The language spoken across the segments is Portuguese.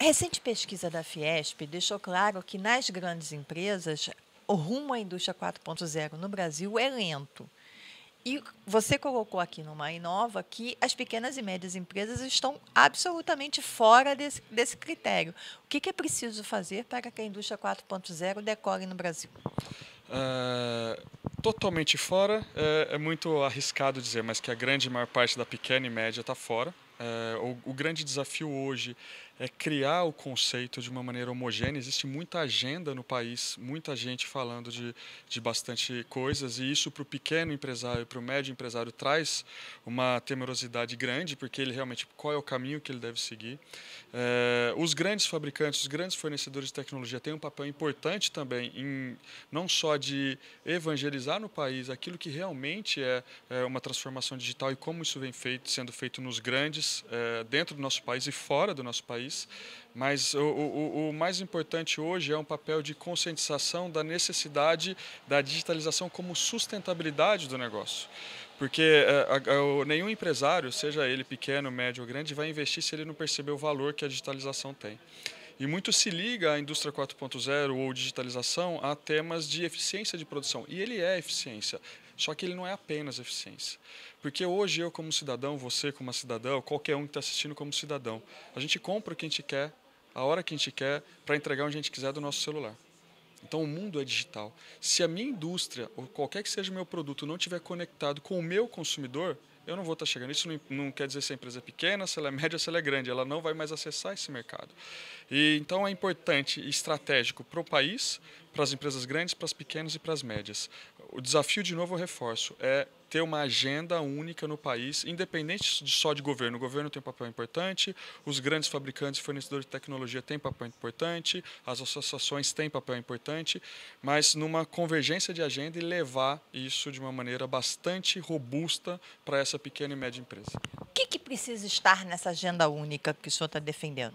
A recente pesquisa da Fiesp deixou claro que nas grandes empresas o rumo à indústria 4.0 no Brasil é lento. E você colocou aqui numa Inova que as pequenas e médias empresas estão absolutamente fora desse, desse critério. O que, que é preciso fazer para que a indústria 4.0 decore no Brasil? Uh, totalmente fora, é, é, muito arriscado dizer, mas que a grande maior parte da pequena e média está fora. É, o, o, grande desafio hoje é criar o conceito de uma maneira homogênea. Existe muita agenda no país, muita gente falando de, de bastante coisas, e isso para o pequeno empresário, para o médio empresário, traz uma temerosidade grande, porque ele realmente, qual é o caminho que ele deve seguir? É, os grandes fabricantes, os grandes fornecedores de tecnologia têm um papel importante também, em não só de evangelizar no país aquilo que realmente é, é uma transformação digital e como isso vem feito, sendo feito nos grandes é, dentro do nosso país e fora do nosso país, mas o, o, o, mais importante hoje é um papel de conscientização da necessidade da digitalização como sustentabilidade do negócio. Porque eh, nenhum empresário, seja ele pequeno, médio ou grande, vai investir se ele não perceber o valor que a digitalização tem. E muito se liga à indústria 4.0 ou digitalização a temas de eficiência de produção. E ele é eficiência. Só que ele não é apenas eficiência. Porque hoje eu como cidadão, você como cidadão, qualquer um que está assistindo como cidadão, a gente compra o que a gente quer, a hora que a gente quer, para entregar onde a gente quiser do nosso celular. Então o mundo é digital. Se a minha indústria, ou qualquer que seja o meu produto, não estiver conectado com o meu consumidor, eu não vou estar chegando. Isso não, não, quer dizer se a empresa é pequena, se ela é média, se ela é grande. Ela não vai mais acessar esse mercado. E, então é importante e estratégico para o país, para as empresas grandes, para as pequenas e para as médias. O desafio, de novo, eu reforço, é ter uma agenda única no país, independente de só de governo. O governo tem um papel importante, os grandes fabricantes e fornecedores de tecnologia têm papel importante, as associações têm papel importante, mas numa convergência de agenda e levar isso de uma maneira bastante robusta para essa pequena e média empresa que, que precisa estar nessa agenda única que o senhor está defendendo?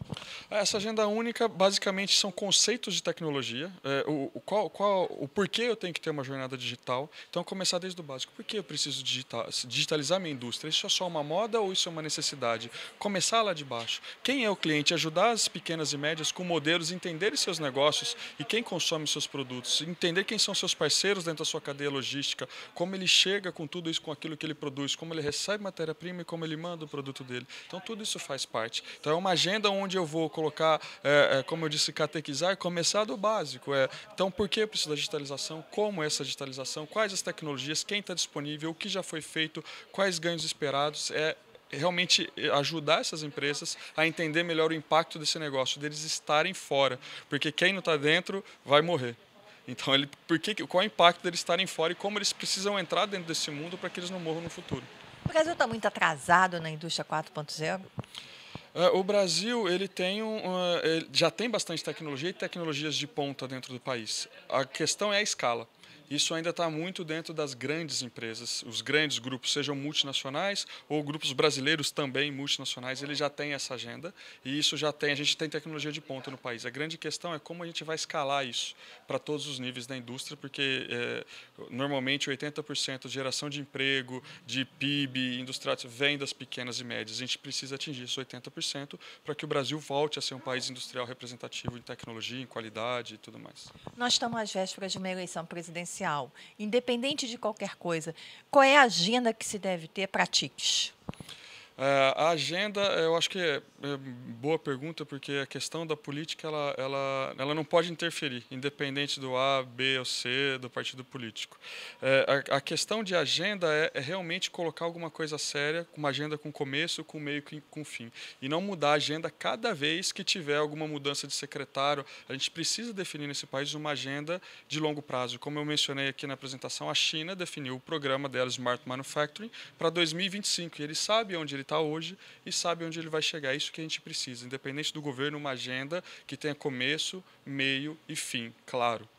Essa agenda única, basicamente, são conceitos de tecnologia. É, o, o, qual, qual, o porquê eu tenho que ter uma jornada digital. Então, começar desde o básico. Por que eu preciso digital, digitalizar minha indústria? Isso é só uma moda ou isso é uma necessidade? Começar lá de baixo. Quem é o cliente? Ajudar as pequenas e médias com modelos, entenderem seus negócios e quem consome seus produtos. Entender quem são seus parceiros dentro da sua cadeia logística, como ele chega com tudo isso, com aquilo que ele produz, como ele recebe matéria-prima e como ele manda do o produto dele. Então tudo isso faz parte. Então é uma agenda onde eu vou colocar, é, é, como eu disse, catequizar, começar do básico. É, então por que precisa da digitalização? Como é essa digitalização? Quais as tecnologias? Quem está disponível? O que já foi feito? Quais ganhos esperados? É realmente ajudar essas empresas a entender melhor o impacto desse negócio, deles estarem fora, porque quem não está dentro vai morrer. Então, ele, por que, qual é o impacto deles estarem fora e como eles precisam entrar dentro desse mundo para que eles não morram no futuro? O Brasil está muito atrasado na indústria 4.0? É, o Brasil ele tem um, já tem bastante tecnologia e tecnologias de ponta dentro do país. A questão é a escala isso ainda está muito dentro das grandes empresas, os grandes grupos, sejam multinacionais ou grupos brasileiros também multinacionais, ele já tem essa agenda e isso já tem, a gente tem tecnologia de ponta no país. A grande questão é como a gente vai escalar isso para todos os níveis da indústria, porque é, normalmente 80% de geração de emprego, de PIB, industrial, vem das pequenas e médias. A gente precisa atingir esses 80% para que o Brasil volte a ser um país industrial representativo em tecnologia, em qualidade e tudo mais. Nós estamos às vésperas de uma eleição presidencial independente de qualquer coisa, qual é a agenda que se deve ter para TICs? É, a agenda, eu acho que é, é, boa pergunta, porque a questão da política ela, ela, ela não pode interferir, independente do A, B ou C, do partido político. É, a, a, questão de agenda é, é realmente colocar alguma coisa séria, uma agenda com começo, com meio e com fim. E não mudar a agenda cada vez que tiver alguma mudança de secretário. A gente precisa definir nesse país uma agenda de longo prazo. Como eu mencionei aqui na apresentação, a China definiu o programa dela, Smart Manufacturing, para 2025. E ele sabe onde ele está hoje e sabe onde ele vai chegar. É isso que a gente precisa, independente do governo, uma agenda que tenha começo, meio e fim, claro.